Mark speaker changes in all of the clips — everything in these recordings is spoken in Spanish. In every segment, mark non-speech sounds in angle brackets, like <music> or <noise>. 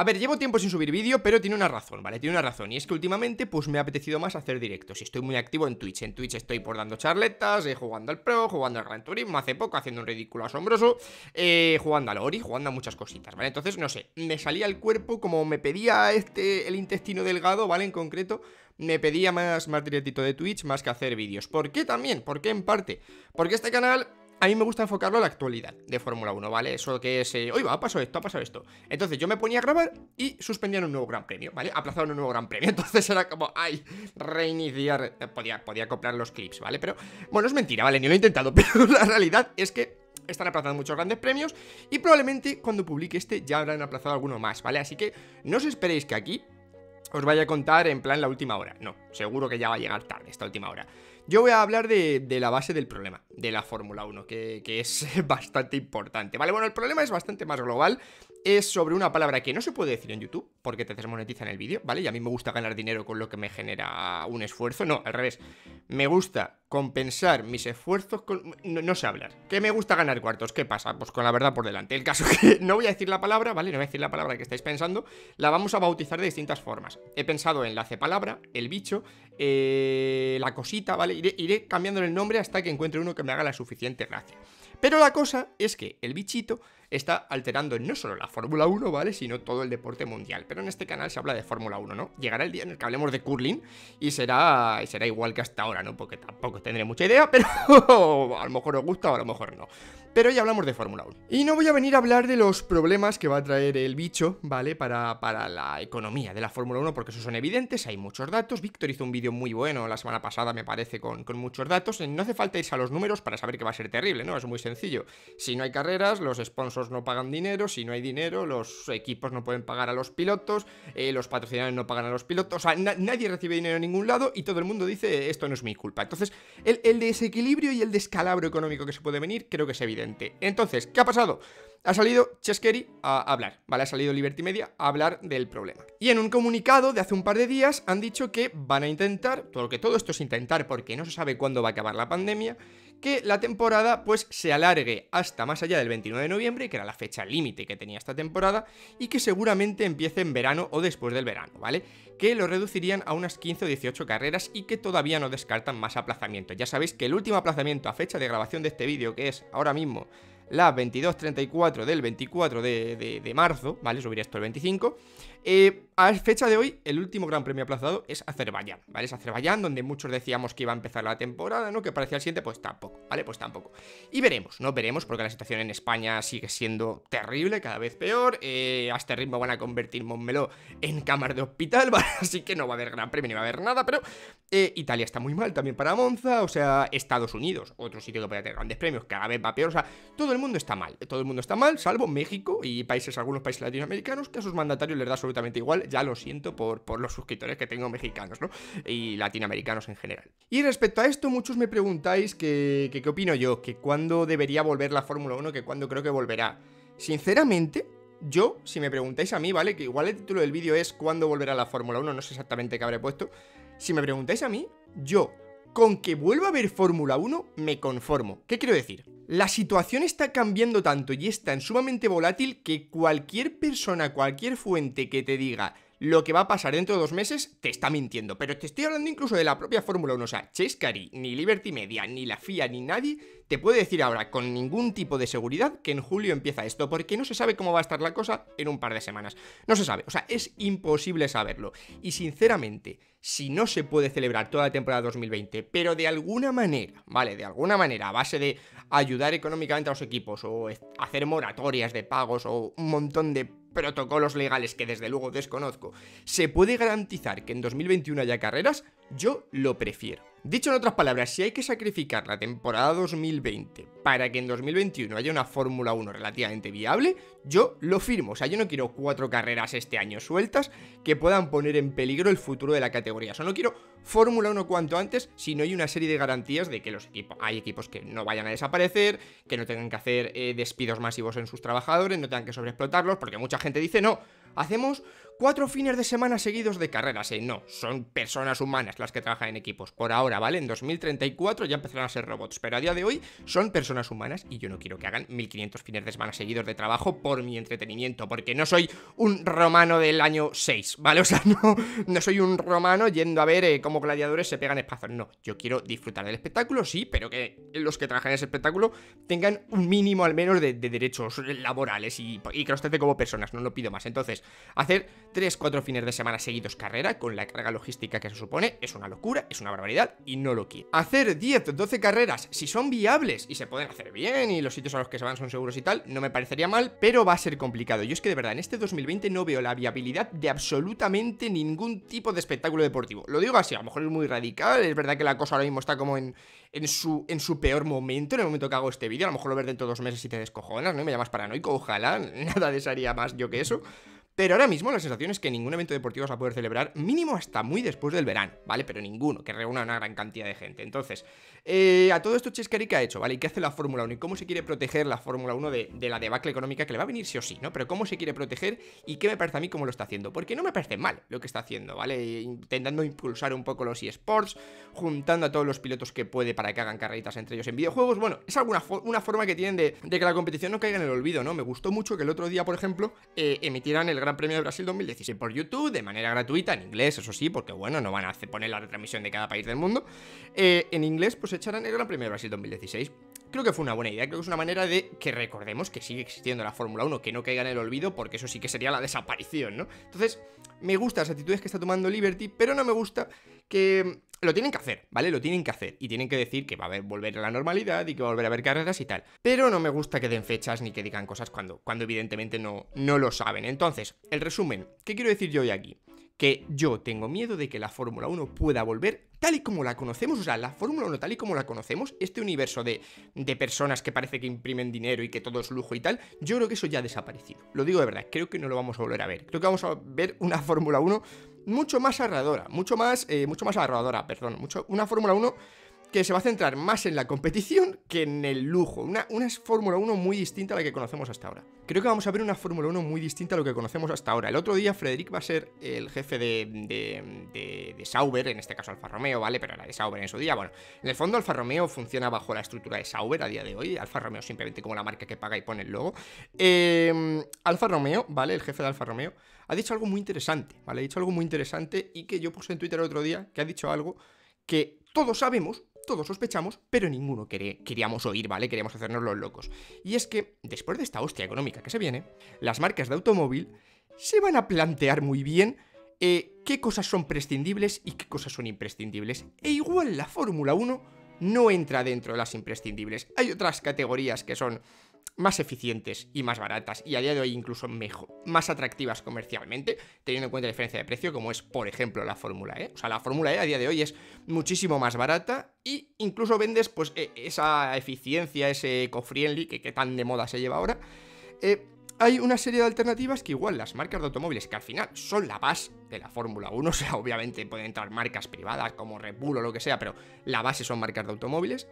Speaker 1: A ver, llevo tiempo sin subir vídeo, pero tiene una razón, ¿vale? Tiene una razón, y es que últimamente pues me ha apetecido más hacer directos y estoy muy activo en Twitch. En Twitch estoy por dando charletas, eh, jugando al Pro, jugando al Gran Turismo hace poco, haciendo un ridículo asombroso, eh, jugando al Ori, jugando a muchas cositas, ¿vale? Entonces, no sé, me salía el cuerpo como me pedía este, el intestino delgado, ¿vale? En concreto, me pedía más, más directito de Twitch más que hacer vídeos. ¿Por qué también? ¿Por qué en parte? Porque este canal a mí me gusta enfocarlo a la actualidad de Fórmula 1, ¿vale? Eso que es, hoy eh, va, ha pasado esto, ha pasado esto. Entonces yo me ponía a grabar y suspendían un nuevo gran premio, ¿vale? Aplazaron un nuevo gran premio, <laughs> entonces era como, ay, reiniciar, eh, podía, podía comprar los clips, ¿vale? Pero, bueno, es mentira, ¿vale? Ni lo he intentado, <laughs> pero la realidad es que están aplazando muchos grandes premios y probablemente cuando publique este ya habrán aplazado alguno más, ¿vale? Así que no os esperéis que aquí os vaya a contar en plan la última hora. No, seguro que ya va a llegar tarde esta última hora. Yo voy a hablar de, la base del problema, de la Fórmula 1, que, es <laughs> bastante importante. Vale, bueno, el problema es bastante más global es sobre una palabra que no se puede decir en YouTube, porque te desmonetizan el vídeo, ¿vale? Y a mí me gusta ganar dinero con lo que me genera un esfuerzo. No, al revés me gusta compensar mis esfuerzos con... No, sé hablar. ¿Qué me gusta ganar cuartos? ¿Qué pasa? Pues con la verdad por delante. El caso <laughs> que no voy a decir la palabra, ¿vale? No voy a decir la palabra que estáis pensando. La vamos a bautizar de distintas formas. He pensado en la palabra el bicho, eh, la cosita, ¿vale? Iré, cambiando el nombre hasta que encuentre uno que me haga la suficiente gracia. Pero la cosa es que el bichito está alterando no solo la Fórmula 1, ¿vale? Sino todo el deporte mundial. Pero en este canal se habla de Fórmula 1, ¿no? Llegará el día en el que hablemos de curling y será, será igual que hasta ahora, ¿no? Porque tampoco tendré mucha idea, <laughs> pero a lo mejor os gusta o a lo mejor no. Pero ya hablamos de Fórmula 1. Y no voy a venir a hablar de los problemas que va a traer el bicho, ¿vale? Para, la economía de la Fórmula 1, porque eso son evidentes, hay muchos datos. Víctor hizo un vídeo muy bueno la semana pasada, me parece, con, con muchos datos. No hace falta irse a los números para saber que va a ser terrible, ¿no? Es muy sencillo. Si no hay carreras, los sponsors no pagan dinero, si no hay dinero, los equipos no pueden pagar a los pilotos, eh, los patrocinadores no pagan a los pilotos, o sea, nadie recibe dinero en ningún lado y todo el mundo dice eh, esto no es mi culpa. Entonces, el, el desequilibrio y el descalabro económico que se puede venir creo que es evidente. Entonces, ¿qué ha pasado? ha salido Cheskeri a hablar, ¿vale? Ha salido Liberty Media a hablar del problema. Y en un comunicado de hace un par de días han dicho que van a intentar, todo lo que todo esto es intentar porque no se sabe cuándo va a acabar la pandemia, que la temporada pues se alargue hasta más allá del 29 de noviembre, que era la fecha límite que tenía esta temporada, y que seguramente empiece en verano o después del verano, ¿vale? Que lo reducirían a unas 15 o 18 carreras y que todavía no descartan más aplazamientos. Ya sabéis que el último aplazamiento a fecha de grabación de este vídeo, que es ahora mismo la 22.34 del 24 de, marzo, ¿vale? Subiría esto el 25. Eh, a fecha de hoy, el último gran premio aplazado es Azerbaiyán, ¿vale? Es Azerbaiyán, donde muchos decíamos que iba a empezar la temporada, ¿no? Que parecía el siguiente, pues tampoco, ¿vale? Pues tampoco. Y veremos, ¿no? Veremos, porque la situación en España sigue siendo terrible, cada vez peor. Eh, a este ritmo van a convertir Montmeló en cámara de hospital, <laughs> ¿vale? Así que no va a haber gran premio ni va a haber nada, pero eh, Italia está muy mal también para Monza, o sea, Estados Unidos, otro sitio que puede tener grandes premios, cada vez va peor, o sea, todo el mundo está mal. Todo el mundo está mal, salvo México y países, algunos países latinoamericanos, que a sus mandatarios les da absolutamente igual. Ya lo siento por, por los suscriptores que tengo mexicanos, ¿no? Y latinoamericanos en general. Y respecto a esto, muchos me preguntáis que qué opino yo, que cuándo debería volver la Fórmula 1, que cuándo creo que volverá. Sinceramente, yo, si me preguntáis a mí, ¿vale? Que igual el título del vídeo es ¿Cuándo volverá la Fórmula 1? No sé exactamente qué habré puesto. Si me preguntáis a mí, yo con que vuelva a ver Fórmula 1 me conformo. ¿Qué quiero decir? La situación está cambiando tanto y es tan sumamente volátil que cualquier persona, cualquier fuente que te diga lo que va a pasar dentro de dos meses te está mintiendo. Pero te estoy hablando incluso de la propia Fórmula 1. O sea, Chescari, ni Liberty Media, ni la FIA, ni nadie te puede decir ahora con ningún tipo de seguridad que en julio empieza esto, porque no se sabe cómo va a estar la cosa en un par de semanas. No se sabe, o sea, es imposible saberlo. Y sinceramente, si no se puede celebrar toda la temporada 2020, pero de alguna manera, ¿vale? De alguna manera, a base de ayudar económicamente a los equipos o hacer moratorias de pagos o un montón de protocolos legales que desde luego desconozco, se puede garantizar que en 2021 haya carreras, yo lo prefiero. Dicho en otras palabras, si hay que sacrificar la temporada 2020 para que en 2021 haya una Fórmula 1 relativamente viable, yo lo firmo. O sea, yo no quiero cuatro carreras este año sueltas que puedan poner en peligro el futuro de la categoría. Solo no quiero Fórmula 1 cuanto antes si no hay una serie de garantías de que los equipos, hay equipos que no vayan a desaparecer, que no tengan que hacer eh, despidos masivos en sus trabajadores, no tengan que sobreexplotarlos, porque mucha gente dice, no, hacemos cuatro fines de semana seguidos de carreras, ¿eh? No, son personas humanas las que trabajan en equipos. Por ahora, ¿vale? En 2034 ya empezarán a ser robots, pero a día de hoy son personas humanas y yo no quiero que hagan 1500 fines de semana seguidos de trabajo por mi entretenimiento, porque no soy un romano del año 6, ¿vale? <laughs> O sea, no, soy un romano yendo a ver eh, cómo gladiadores se pegan espazos. No, yo quiero disfrutar del espectáculo, sí, pero que los que trabajan en ese espectáculo tengan un mínimo al menos de, derechos laborales y, que los trate como personas, no lo pido más. Entonces, hacer 3, 4 fines de semana seguidos carrera, con la carga logística que se supone, es una locura, es una barbaridad y no lo quiero. Hacer 10, 12 carreras, si son viables y se pueden hacer bien y los sitios a los que se van son seguros y tal, no me parecería mal, pero va a ser complicado. Yo es que de verdad, en este 2020 no veo la viabilidad de absolutamente ningún tipo de espectáculo deportivo. Lo digo así, a lo mejor es muy radical, es verdad que la cosa ahora mismo está como en, en, su, en su peor momento, en el momento que hago este vídeo, a lo mejor lo ver dentro de dos meses y te descojonas, ¿no? me llamas paranoico, ojalá, <laughs> nada desearía más yo que eso. Pero ahora mismo la sensación es que ningún evento deportivo va a poder celebrar, mínimo hasta muy después del verano, ¿vale? Pero ninguno, que reúna una gran cantidad de gente. Entonces, eh, a todo esto Chescari que ha hecho, ¿vale? ¿Y qué hace la Fórmula 1? ¿Y cómo se quiere proteger la Fórmula 1 de, la debacle económica que le va a venir sí o sí, ¿no? Pero cómo se quiere proteger y qué me parece a mí cómo lo está haciendo. Porque no me parece mal lo que está haciendo, ¿vale? Intentando impulsar un poco los eSports, juntando a todos los pilotos que puede para que hagan carreritas entre ellos en videojuegos. Bueno, es alguna una forma que tienen de, que la competición no caiga en el olvido, ¿no? Me gustó mucho que el otro día, por ejemplo, eh, emitieran el Gran Premio de Brasil 2016 por YouTube, de manera gratuita, en inglés, eso sí, porque bueno, no van a poner la retransmisión de cada país del mundo. Eh, en inglés, pues echarán el Gran Premio de Brasil 2016. Creo que fue una buena idea, creo que es una manera de que recordemos que sigue existiendo la Fórmula 1, que no caiga en el olvido, porque eso sí que sería la desaparición, ¿no? Entonces, me gustan las actitudes que está tomando Liberty, pero no me gusta que lo tienen que hacer, ¿vale? Lo tienen que hacer. Y tienen que decir que va a volver a la normalidad y que va a volver a haber carreras y tal. Pero no me gusta que den fechas ni que digan cosas cuando, cuando evidentemente no, no lo saben. Entonces, el resumen, ¿qué quiero decir yo hoy aquí? que yo tengo miedo de que la Fórmula 1 pueda volver tal y como la conocemos, o sea, la Fórmula 1 tal y como la conocemos, este universo de, de personas que parece que imprimen dinero y que todo es lujo y tal, yo creo que eso ya ha desaparecido. Lo digo de verdad, creo que no lo vamos a volver a ver. Creo que vamos a ver una Fórmula 1 mucho más arradora, mucho más, eh, mucho más arradora, perdón, mucho, una Fórmula 1 que se va a centrar más en la competición que en el lujo. Una, una Fórmula 1 muy distinta a la que conocemos hasta ahora. Creo que vamos a ver una Fórmula 1 muy distinta a lo que conocemos hasta ahora. El otro día Frederick va a ser el jefe de, de, de, Sauber, en este caso Alfa Romeo, ¿vale? Pero era de Sauber en su día. Bueno, en el fondo Alfa Romeo funciona bajo la estructura de Sauber a día de hoy. Alfa Romeo simplemente como la marca que paga y pone el logo. Eh, Alfa Romeo, ¿vale? El jefe de Alfa Romeo ha dicho algo muy interesante, ¿vale? Ha dicho algo muy interesante y que yo puse en Twitter el otro día que ha dicho algo que todos sabemos, todos sospechamos, pero ninguno queríamos oír, ¿vale? Queríamos hacernos los locos. Y es que, después de esta hostia económica que se viene, las marcas de automóvil se van a plantear muy bien eh, qué cosas son prescindibles y qué cosas son imprescindibles. E igual la Fórmula 1 no entra dentro de las imprescindibles. Hay otras categorías que son más eficientes y más baratas y a día de hoy incluso mejor, más atractivas comercialmente, teniendo en cuenta la diferencia de precio como es por ejemplo la Fórmula E. O sea, la Fórmula E a día de hoy es muchísimo más barata y incluso vendes pues e-, esa eficiencia, ese eco-friendly que, tan de moda se lleva ahora. Eh, hay una serie de alternativas que igual las marcas de automóviles, que al final son la base de la Fórmula 1, <laughs> o sea, obviamente pueden entrar marcas privadas como Red Bull o lo que sea, pero la base son marcas de automóviles,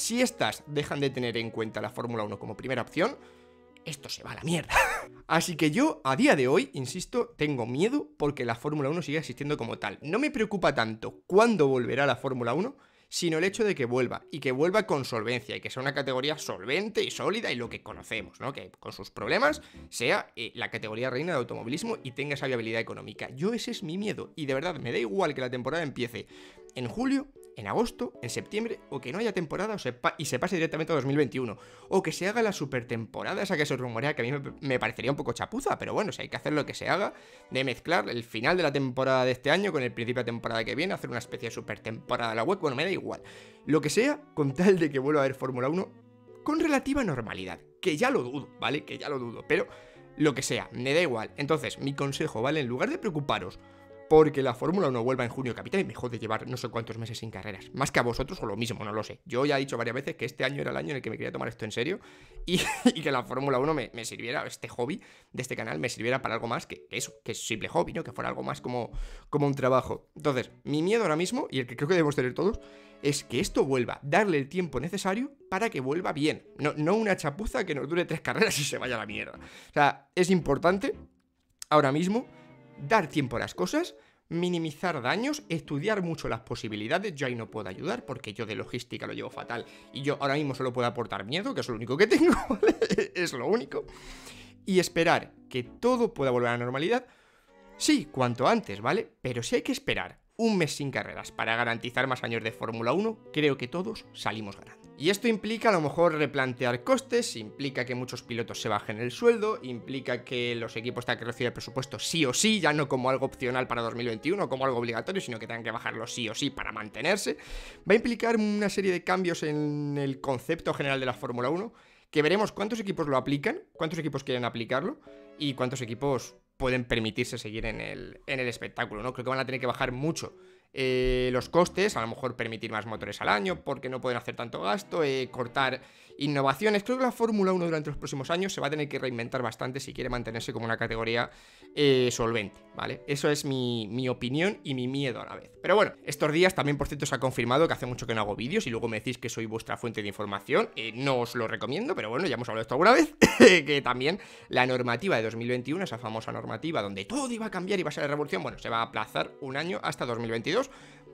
Speaker 1: si estas dejan de tener en cuenta la Fórmula 1 como primera opción, esto se va a la mierda. <laughs> Así que yo, a día de hoy, insisto, tengo miedo porque la Fórmula 1 sigue existiendo como tal. No me preocupa tanto cuándo volverá la Fórmula 1, sino el hecho de que vuelva, y que vuelva con solvencia, y que sea una categoría solvente y sólida y lo que conocemos, ¿no? Que con sus problemas sea eh, la categoría reina de automovilismo y tenga esa viabilidad económica. Yo ese es mi miedo, y de verdad me da igual que la temporada empiece en julio en agosto, en septiembre, o que no haya temporada y se pase directamente a 2021. O que se haga la supertemporada, esa que se rumorea, que a mí me, parecería un poco chapuza, pero bueno, si hay que hacer lo que se haga, de mezclar el final de la temporada de este año con el principio de temporada que viene, hacer una especie de supertemporada temporada la web, bueno, me da igual. Lo que sea, con tal de que vuelva a haber Fórmula 1 con relativa normalidad, que ya lo dudo, ¿vale? Que ya lo dudo, pero lo que sea, me da igual. Entonces, mi consejo, ¿vale? En lugar de preocuparos porque la Fórmula 1 vuelva en junio, capital y me jode llevar no sé cuántos meses sin carreras. Más que a vosotros o lo mismo, no lo sé. Yo ya he dicho varias veces que este año era el año en el que me quería tomar esto en serio y, <laughs> que la Fórmula 1 me, sirviera, este hobby de este canal me sirviera para algo más que eso, que es simple hobby, ¿no? Que fuera algo más como, como un trabajo. Entonces, mi miedo ahora mismo, y el que creo que debemos tener todos, es que esto vuelva, darle el tiempo necesario para que vuelva bien. No, no una chapuza que nos dure tres carreras y se vaya a la mierda. O sea, es importante ahora mismo dar tiempo a las cosas, minimizar daños, estudiar mucho las posibilidades. Yo ahí no puedo ayudar porque yo de logística lo llevo fatal y yo ahora mismo solo puedo aportar miedo, que es lo único que <laughs> tengo, <laughs> es lo único. Y esperar que todo pueda volver a la normalidad. Sí, cuanto antes, ¿vale? Pero si hay que esperar un mes sin carreras para garantizar más años de Fórmula 1, creo que todos salimos ganando. Y esto implica a lo mejor replantear costes, implica que muchos pilotos se bajen el sueldo, implica que los equipos tengan que recibir el presupuesto sí o sí, ya no como algo opcional para 2021 como algo obligatorio, sino que tengan que bajarlo sí o sí para mantenerse. Va a implicar una serie de cambios en el concepto general de la Fórmula 1, que veremos cuántos equipos lo aplican, cuántos equipos quieren aplicarlo y cuántos equipos pueden permitirse seguir en el, en el espectáculo, ¿no? Creo que van a tener que bajar mucho eh, los costes, a lo mejor permitir más motores al año porque no pueden hacer tanto gasto, eh, cortar innovaciones. Creo que la Fórmula 1 durante los próximos años se va a tener que reinventar bastante si quiere mantenerse como una categoría eh, solvente, ¿vale? Eso es mi, mi, opinión y mi miedo a la vez. Pero bueno, estos días también, por cierto, se ha confirmado que hace mucho que no hago vídeos y luego me decís que soy vuestra fuente de información. no os lo recomiendo, pero bueno, ya hemos hablado de esto alguna vez, <laughs> que también la normativa de 2021, esa famosa normativa donde todo iba a cambiar y va a ser la revolución, bueno, se va a aplazar un año hasta 2022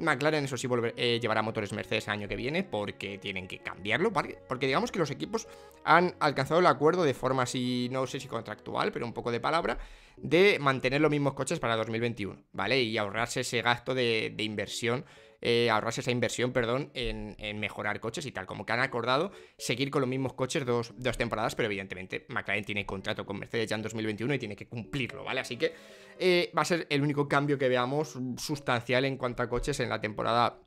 Speaker 1: McLaren, eso sí, volver, a eh, llevará motores Mercedes el año que viene porque tienen que cambiarlo, Porque digamos que los equipos han alcanzado el acuerdo de forma así, no sé si contractual, pero un poco de palabra, de mantener los mismos coches para 2021, ¿vale? Y ahorrarse ese gasto de inversión eh, ahorrarse esa inversión, perdón, en, mejorar coches y tal, como que han acordado seguir con los mismos coches dos, temporadas, pero evidentemente McLaren tiene contrato con Mercedes ya en 2021 y tiene que cumplirlo, ¿vale? Así que eh, va a ser el único cambio que veamos sustancial en cuanto a coches en la temporada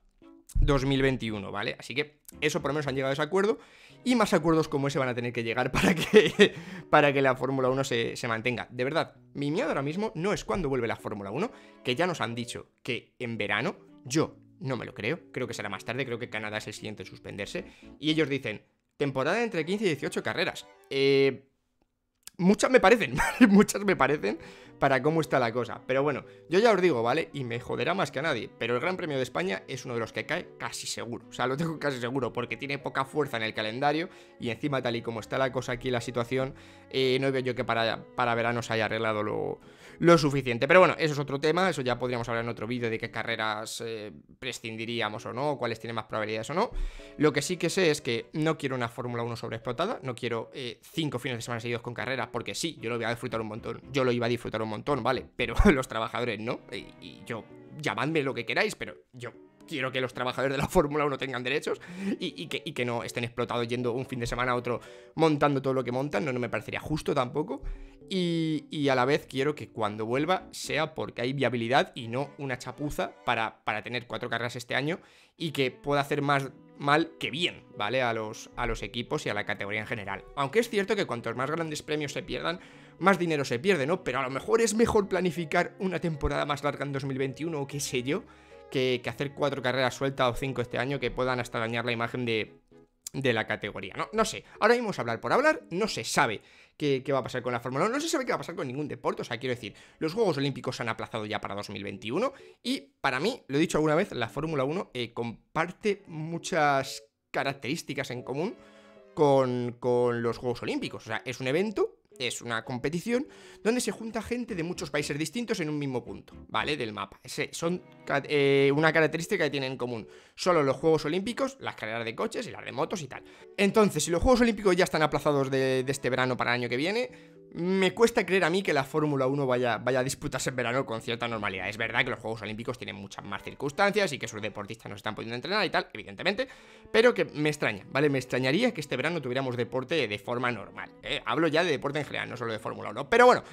Speaker 1: 2021, ¿vale? Así que eso por lo menos han llegado a ese acuerdo y más acuerdos como ese van a tener que llegar <laughs> para que, para que la Fórmula 1 se, se, mantenga. De verdad, mi miedo ahora mismo no es cuando vuelve la Fórmula 1, que ya nos han dicho que en verano yo no me lo creo, creo que será más tarde, creo que Canadá es el siguiente en suspenderse. Y ellos dicen, temporada entre 15 y 18 carreras. Eh, muchas me parecen, <laughs> muchas me parecen, para cómo está la cosa. Pero bueno, yo ya os digo, ¿vale? Y me joderá más que a nadie, pero el Gran Premio de España es uno de los que cae casi seguro. O sea, lo tengo casi seguro porque tiene poca fuerza en el calendario y encima tal y como está la cosa aquí, la situación, eh, no veo yo que para, para verano se haya arreglado lo, suficiente. Pero bueno, eso es otro tema, eso ya podríamos hablar en otro vídeo de qué carreras eh, prescindiríamos o no, cuáles tienen más probabilidades o no. Lo que sí que sé es que no quiero una Fórmula 1 sobreexplotada, no quiero eh, cinco fines de semana seguidos con carreras porque sí, yo lo voy a disfrutar un montón, yo lo iba a disfrutar un montón, vale, pero <laughs> los trabajadores no. Y, yo, llamadme lo que queráis, pero yo quiero que los trabajadores de la <laughs> Fórmula 1 tengan derechos y, que, no estén explotados yendo un fin de semana a otro montando todo lo que montan, no, no me parecería justo tampoco. Y, y, a la vez quiero que cuando vuelva sea porque hay viabilidad y no una chapuza para, para tener cuatro carreras este año y que pueda hacer más mal que bien, ¿vale? A los, a los equipos y a la categoría en general. Aunque es cierto que cuantos más grandes premios se pierdan, más dinero se pierde, ¿no? Pero a lo mejor es mejor planificar una temporada más larga en 2021 o qué sé yo, que, hacer cuatro carreras sueltas o cinco este año que puedan hasta dañar la imagen de, la categoría. No, no sé, ahora vamos a hablar por hablar, no se sabe qué, va a pasar con la Fórmula 1, no se sabe qué va a pasar con ningún deporte, o sea, quiero decir, los Juegos Olímpicos se han aplazado ya para 2021 y para mí, lo he dicho alguna vez, la Fórmula 1 eh, comparte muchas características en común con, con los Juegos Olímpicos, o sea, es un evento es una competición donde se junta gente de muchos países distintos en un mismo punto, ¿vale? Del mapa. Ese son eh, una característica que tienen en común solo los Juegos Olímpicos, las carreras de coches y las de motos y tal. Entonces, si los Juegos Olímpicos ya están aplazados de, de este verano para el año que viene, me cuesta creer a mí que la Fórmula 1 vaya, vaya a disputarse en verano con cierta normalidad. Es verdad que los Juegos Olímpicos tienen muchas más circunstancias y que sus deportistas no están pudiendo entrenar y tal, evidentemente, pero que me extraña, ¿vale? Me extrañaría que este verano tuviéramos deporte de forma normal. ¿eh? Hablo ya de deporte en general, no solo de Fórmula 1. Pero bueno,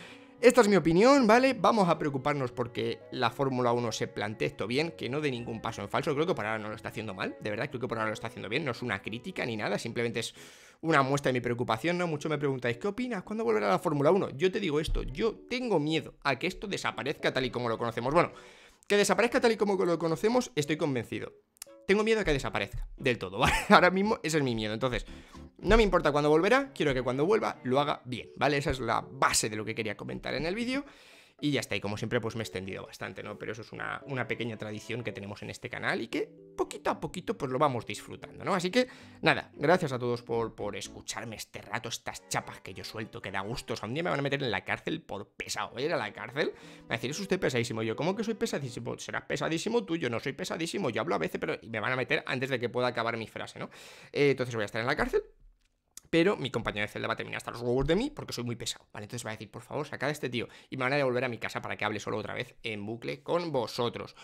Speaker 1: esta es mi opinión, ¿vale? Vamos a preocuparnos porque la Fórmula 1 se plantee esto bien, que no dé ningún paso en falso. Creo que por ahora no lo está haciendo mal, de verdad, creo que por ahora lo está haciendo bien. No es una crítica ni nada, simplemente es una muestra de mi preocupación, ¿no? mucho me preguntáis, ¿qué opinas? ¿Cuándo volverá la Fórmula 1? Yo te digo esto, yo tengo miedo a que esto desaparezca tal y como lo conocemos. Bueno, que desaparezca tal y como lo conocemos, estoy convencido tengo miedo a que desaparezca del todo, <laughs> ¿vale? Ahora mismo ese es mi miedo. Entonces, no me importa cuándo volverá, quiero que cuando vuelva lo haga bien, ¿vale? Esa es la base de lo que quería comentar en el vídeo. Y ya está, y como siempre pues me he extendido bastante, ¿no? Pero eso es una, pequeña tradición que tenemos en este canal y que poquito a poquito pues lo vamos disfrutando, ¿no? Así que nada, gracias a todos por, escucharme este rato, estas chapas que yo suelto, que da gusto. un día me van a meter en la cárcel por pesado, voy a ir a la cárcel, me va a decir, es usted pesadísimo. yo, ¿cómo que soy pesadísimo? Serás pesadísimo tú, yo no soy pesadísimo, yo hablo a veces, pero me van a meter antes de que pueda acabar mi frase, ¿no? Eh, entonces voy a estar en la cárcel, pero mi compañero de celda va a terminar hasta los huevos de mí porque soy muy pesado, ¿vale? Entonces va a decir, por favor, sacad a este tío y me van a devolver a mi casa para que hable solo otra vez en bucle con vosotros.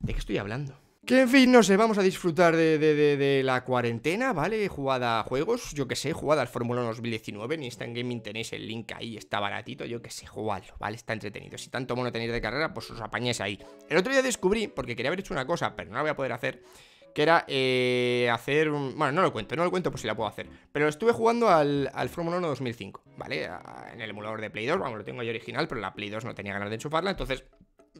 Speaker 1: ¿De qué estoy hablando? Que en fin, no sé, vamos a disfrutar de, de la cuarentena, ¿vale? Jugada a juegos, yo que sé, jugada al Fórmula 1 2019, en Instant Gaming tenéis el link ahí, está baratito, yo que sé, jugadlo, ¿vale? Está entretenido. Si tanto mono tenéis de carrera, pues os apañáis ahí. El otro día descubrí, porque quería haber hecho una cosa, pero no la voy a poder hacer, que era eh, hacer un... Bueno, no lo cuento, no lo cuento por si la puedo hacer. Pero estuve jugando al, al Fórmula 1 2005, ¿vale? en el emulador de Play 2, vamos, lo tengo yo original, pero la Play 2 no tenía ganas de enchufarla, entonces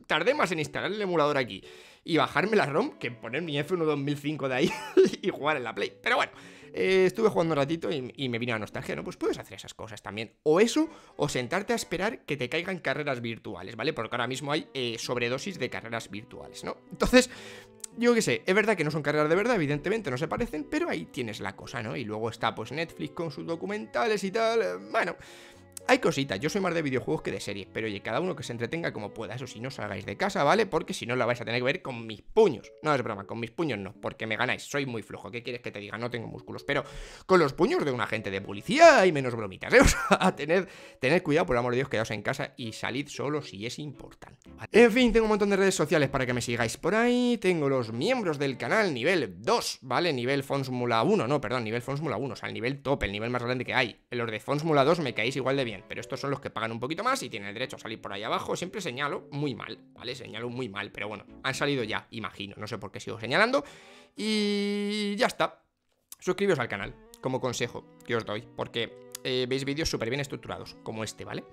Speaker 1: tardé más en instalar el emulador aquí y bajarme la ROM que poner mi F1 2005 de ahí <laughs> y jugar en la Play. Pero bueno, eh, estuve jugando un ratito y, me vino la nostalgia, ¿no? Pues puedes hacer esas cosas también. O eso, o sentarte a esperar que te caigan carreras virtuales, ¿vale? Porque ahora mismo hay eh, sobredosis de carreras virtuales, ¿no? Entonces, yo qué sé, es verdad que no son carreras de verdad, evidentemente no se parecen, pero ahí tienes la cosa, ¿no? Y luego está pues Netflix con sus documentales y tal, eh, bueno, hay cositas, yo soy más de videojuegos que de series, pero oye, cada uno que se entretenga como pueda, eso si no salgáis de casa, ¿vale? Porque si no la vais a tener que ver con mis puños. No es broma, con mis puños no, porque me ganáis, soy muy flojo, ¿qué quieres que te diga? No tengo músculos, pero con los puños de un agente de policía hay menos bromitas, ¿eh? <laughs> O sea, tened, cuidado, por amor de Dios, quedaos en casa y salid solo si es importante. En fin, tengo un montón de redes sociales para que me sigáis por ahí, tengo los miembros del canal nivel 2, ¿vale? Nivel Fonsmula 1, no, perdón, nivel Fonsmula 1, o sea, el nivel top, el nivel más grande que hay. Los de Fonsmula 2 me caéis igual de bien pero estos son los que pagan un poquito más y tienen el derecho a salir por ahí abajo. Siempre señalo muy mal, ¿vale? Señalo muy mal, pero bueno, han salido ya, imagino. No sé por qué sigo señalando. Y ya está. Suscribiros al canal, como consejo que os doy, porque eh, veis vídeos súper bien estructurados, como este, ¿vale?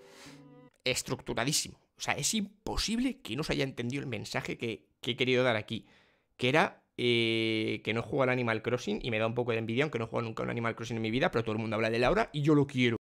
Speaker 1: Estructuradísimo. O sea, es imposible que no se haya entendido el mensaje que, he querido dar aquí, que era eh, que no juego al Animal Crossing y me da un poco de envidia, aunque no juego nunca a un Animal Crossing en mi vida, pero todo el mundo habla de Laura y yo lo quiero.